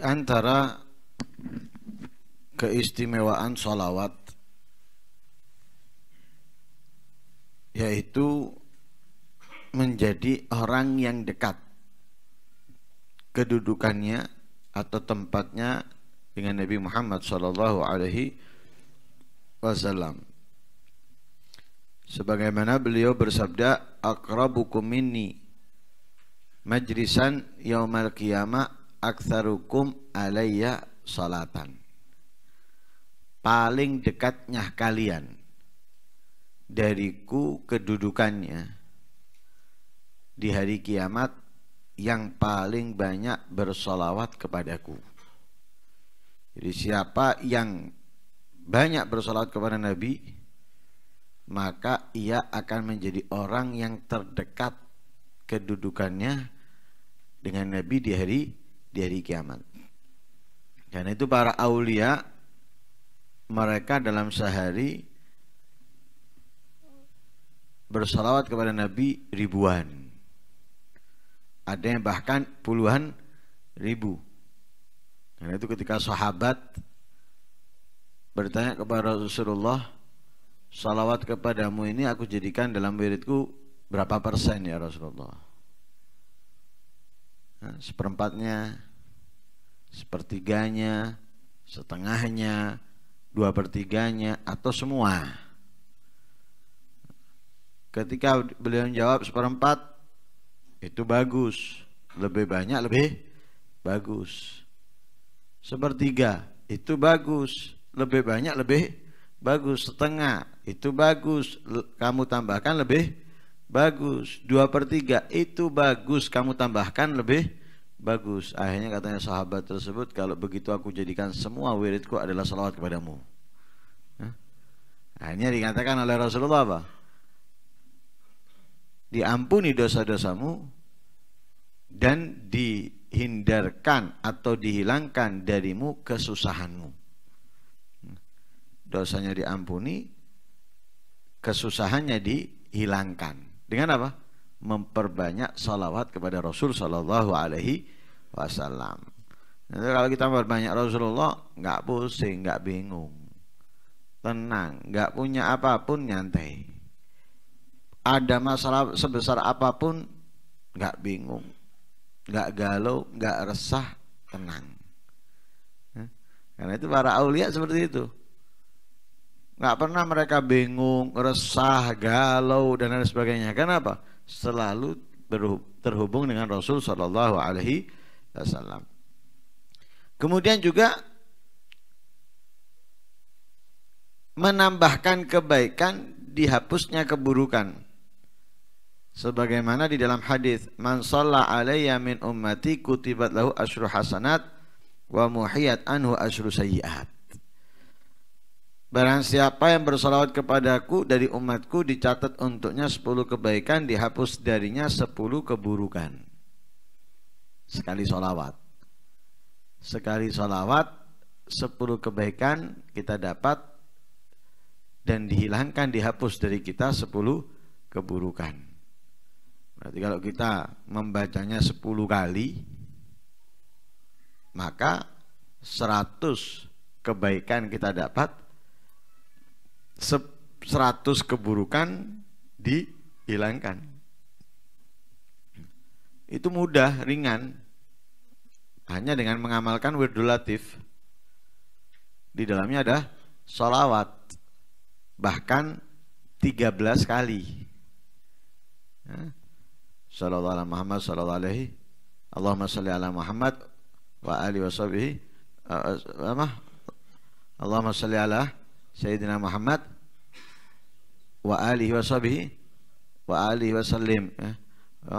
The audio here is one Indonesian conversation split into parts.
antara keistimewaan sholawat yaitu menjadi orang yang dekat kedudukannya atau tempatnya dengan Nabi Muhammad Shallallahu Alaihi Wasallam. Sebagaimana beliau bersabda, "Akrabukum minni majlisan yaumal qiyamah Aksarukum alaiya salatan paling dekatnya kalian dariku kedudukannya di hari kiamat yang paling banyak bersolawat kepadaku jadi siapa yang banyak bersolawat kepada Nabi maka ia akan menjadi orang yang terdekat kedudukannya dengan Nabi di hari di hari kiamat. Dan itu para aulia mereka dalam sehari bersalawat kepada Nabi ribuan. Ada yang bahkan puluhan ribu. Dan itu ketika sahabat bertanya kepada Rasulullah, salawat kepadamu ini aku jadikan dalam wiridku berapa persen ya Rasulullah? Nah, seperempatnya, sepertiganya, setengahnya, dua pertiganya, atau semua. Ketika beliau menjawab seperempat, itu bagus. Lebih banyak, lebih bagus. Sepertiga, itu bagus. Lebih banyak, lebih bagus. Setengah, itu bagus. Kamu tambahkan lebih bagus. Dua per tiga, itu bagus. Kamu tambahkan lebih Bagus, akhirnya katanya sahabat tersebut Kalau begitu aku jadikan semua wiridku adalah salawat kepadamu Hah? Akhirnya dikatakan oleh Rasulullah apa? Diampuni dosa-dosamu Dan dihindarkan atau dihilangkan darimu kesusahanmu Dosanya diampuni Kesusahannya dihilangkan Dengan apa? memperbanyak salawat kepada Rasul Sallallahu Alaihi Wasallam. Nanti kalau kita memperbanyak Rasulullah, nggak pusing, nggak bingung, tenang, nggak punya apapun nyantai. Ada masalah sebesar apapun, nggak bingung, nggak galau, nggak resah, tenang. Ya, karena itu para aulia seperti itu. Nggak pernah mereka bingung, resah, galau dan lain sebagainya. Kenapa? selalu terhubung dengan Rasul Shallallahu Alaihi Wasallam. Kemudian juga menambahkan kebaikan dihapusnya keburukan. Sebagaimana di dalam hadis, "Man shalla alayya min ummati kutibat lahu asyru hasanat wa muhiyat anhu asyru sayyi'at." Barang siapa yang bersolawat kepadaku dari umatku dicatat untuknya 10 kebaikan dihapus darinya 10 keburukan. Sekali solawat. Sekali solawat 10 kebaikan kita dapat dan dihilangkan dihapus dari kita 10 keburukan. Berarti kalau kita membacanya 10 kali maka 100 kebaikan kita dapat 100 keburukan dihilangkan. Itu mudah, ringan. Hanya dengan mengamalkan wirdulatif. Di dalamnya ada sholawat. Bahkan 13 kali. Ya. Sallallahu ala Muhammad sallallahu alaihi Allahumma salli ala Muhammad wa ali wa sahbihi eh, eh, Allahumma salli ala Sayyidina Muhammad wa alihi wa sahbihi wa alihi wa sallim ya. ya.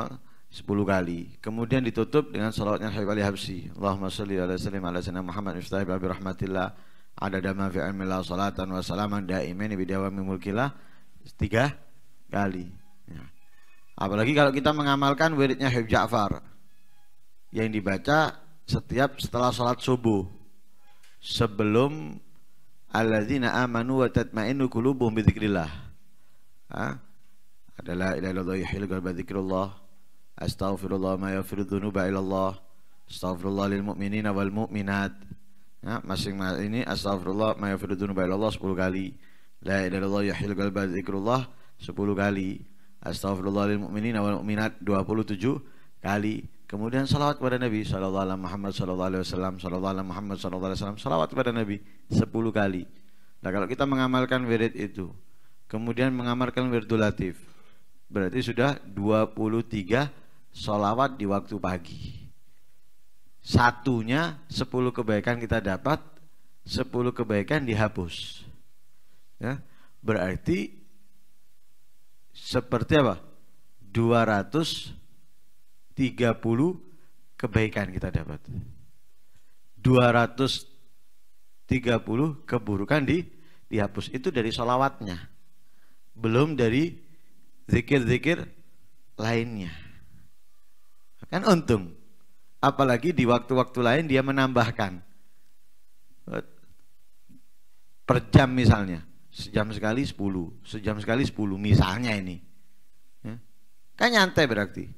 10 kali. Kemudian ditutup dengan salawatnya Habib Ali Habsi. Allahumma salli ala sallim ala sallim Muhammad iftahib bi rahmatillah adada ma fi ilmillah salatan wa salaman daimin bi dawami Tiga kali. Ya. Apalagi kalau kita mengamalkan wiridnya Habib Ja'far yang dibaca setiap setelah sholat subuh sebelum alladzina amanu wa tatma'innu qulubuhum bi Ha? Adalah ila la yuhil qalb dzikrullah. Astaghfirullah ma yaghfiru dzunuba ila Allah. Astaghfirullah lil mu'minina wal mu'minat. Ya, masing-masing ini astaghfirullah ma yaghfiru dzunuba ila 10 kali. La ila la yuhil qalb dzikrullah 10 kali. Astaghfirullah lil mu'minina wal mu'minat 27 kali. Kemudian salawat kepada Nabi sallallahu alaihi Muhammad sallallahu alaihi wasallam sallallahu alaihi Muhammad sallallahu alaihi wasallam salawat kepada Nabi 10 kali. Nah, kalau kita mengamalkan wirid itu, kemudian mengamalkan wiridul latif, berarti sudah 23 salawat di waktu pagi. Satunya 10 kebaikan kita dapat, 10 kebaikan dihapus. Ya, berarti seperti apa? 200 30 kebaikan kita dapat. 230 keburukan di dihapus. Itu dari sholawatnya Belum dari zikir-zikir lainnya. Kan untung. Apalagi di waktu-waktu lain dia menambahkan. Per jam misalnya. Sejam sekali 10. Sejam sekali 10 misalnya ini. Ya. Kan nyantai berarti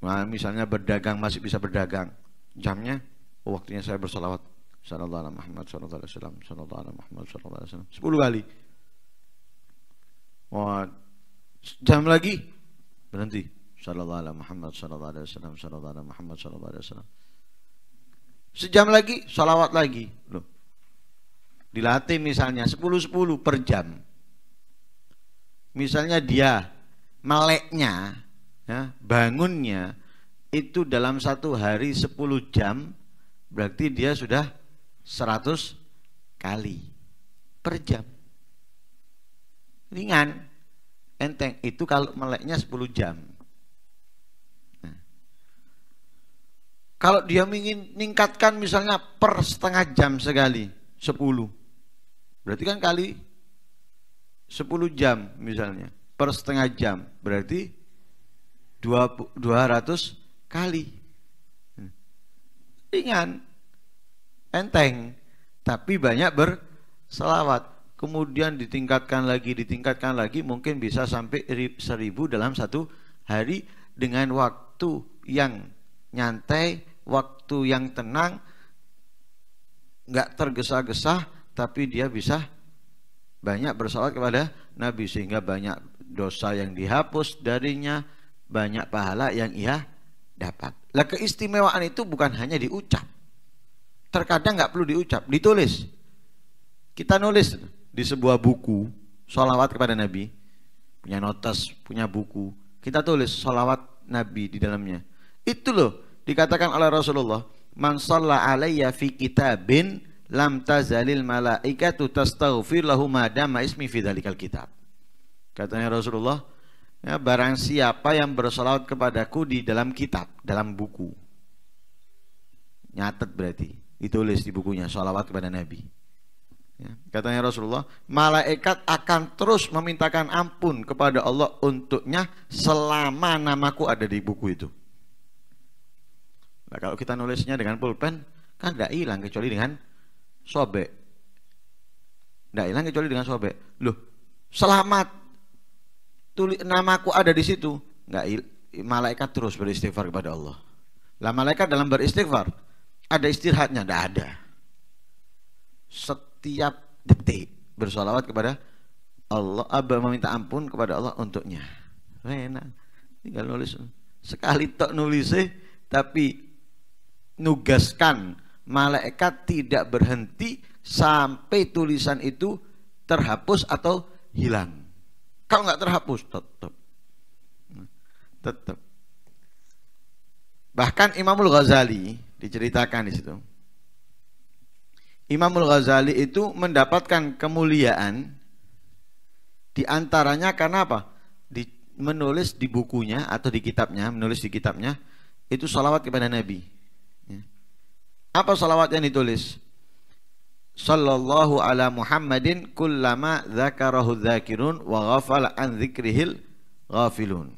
Nah, misalnya berdagang masih bisa berdagang. Jamnya oh, waktunya saya bersalawat sallallahu alaihi Muhammad sallallahu alaihi wasallam sallallahu alaihi Muhammad sallallahu alaihi wasallam 10 kali. Wah, jam lagi berhenti sallallahu alaihi Muhammad sallallahu alaihi wasallam sallallahu alaihi Muhammad sallallahu alaihi wasallam. Sejam lagi salawat lagi. Loh. Dilatih misalnya 10 10 per jam. Misalnya dia meleknya ya, bangunnya itu dalam satu hari 10 jam berarti dia sudah 100 kali per jam ringan enteng itu kalau meleknya 10 jam nah. kalau dia ingin ningkatkan misalnya per setengah jam sekali 10 berarti kan kali 10 jam misalnya per setengah jam berarti 200 kali. Ringan, enteng, tapi banyak berselawat. Kemudian ditingkatkan lagi, ditingkatkan lagi, mungkin bisa sampai seribu dalam satu hari dengan waktu yang nyantai, waktu yang tenang, nggak tergesa-gesa, tapi dia bisa banyak bersolat kepada Nabi sehingga banyak dosa yang dihapus darinya, banyak pahala yang ia dapat. Lah keistimewaan itu bukan hanya diucap. Terkadang nggak perlu diucap, ditulis. Kita nulis di sebuah buku sholawat kepada Nabi, punya notas, punya buku. Kita tulis sholawat Nabi di dalamnya. Itu loh dikatakan oleh Rasulullah, "Man shalla alayya fi kitabin lam tazalil malaikatu tastaghfir lahu ma dama ismi fi dzalikal kitab." Katanya Rasulullah, Ya, barang siapa yang bersolawat kepadaku di dalam kitab, dalam buku. Nyatet berarti, ditulis di bukunya, solawat kepada Nabi. Ya, katanya Rasulullah, malaikat akan terus memintakan ampun kepada Allah untuknya selama namaku ada di buku itu. Nah, kalau kita nulisnya dengan pulpen, kan tidak hilang kecuali dengan sobek. Tidak hilang kecuali dengan sobek. Loh, selamat tulis namaku ada di situ, nggak malaikat terus beristighfar kepada Allah. Lah malaikat dalam beristighfar ada istirahatnya, tidak ada. Setiap detik bersolawat kepada Allah, Abah meminta ampun kepada Allah untuknya. Enak, tinggal nulis sekali tok nulis eh, tapi nugaskan malaikat tidak berhenti sampai tulisan itu terhapus atau hilang. Kalau nggak terhapus tetap. Tetap. Bahkan Imamul Ghazali diceritakan di situ. Imamul Ghazali itu mendapatkan kemuliaan diantaranya karena apa? Di, menulis di bukunya atau di kitabnya, menulis di kitabnya itu salawat kepada Nabi. Ya. Apa salawat yang ditulis? sallallahu ala Muhammadin kullama dzakarahu dzakirun wa ghafala an dzikrihil ghafilun.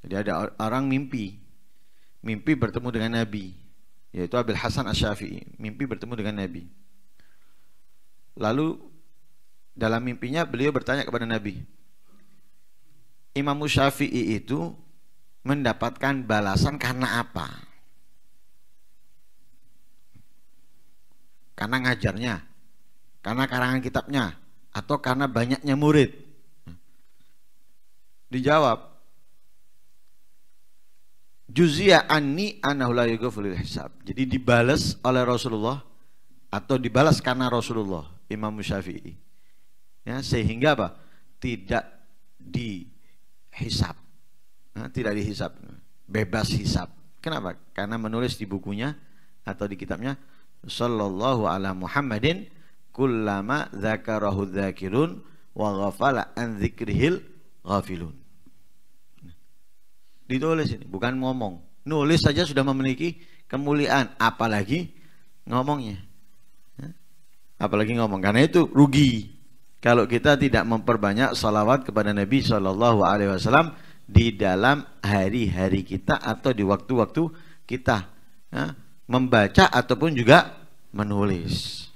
Jadi ada orang mimpi mimpi bertemu dengan Nabi yaitu Abil Hasan Asy-Syafi'i, mimpi bertemu dengan Nabi. Lalu dalam mimpinya beliau bertanya kepada Nabi. Imam Syafi'i itu mendapatkan balasan karena apa? karena ngajarnya, karena karangan kitabnya, atau karena banyaknya murid? Dijawab, Juzia ani hisab. Jadi dibalas oleh Rasulullah atau dibalas karena Rasulullah Imam Syafi'i. Ya, sehingga apa? Tidak dihisap Nah, tidak dihisap Bebas hisap Kenapa? Karena menulis di bukunya atau di kitabnya sallallahu ala Muhammadin kullama dzakarahu dzakirun wa ghafala an dzikrihil ghafilun. Ditulis ini, bukan ngomong. Nulis saja sudah memiliki kemuliaan, apalagi ngomongnya. Apalagi ngomong. Karena itu rugi kalau kita tidak memperbanyak salawat kepada Nabi Shallallahu Alaihi Wasallam di dalam hari-hari kita atau di waktu-waktu kita membaca ataupun juga menulis.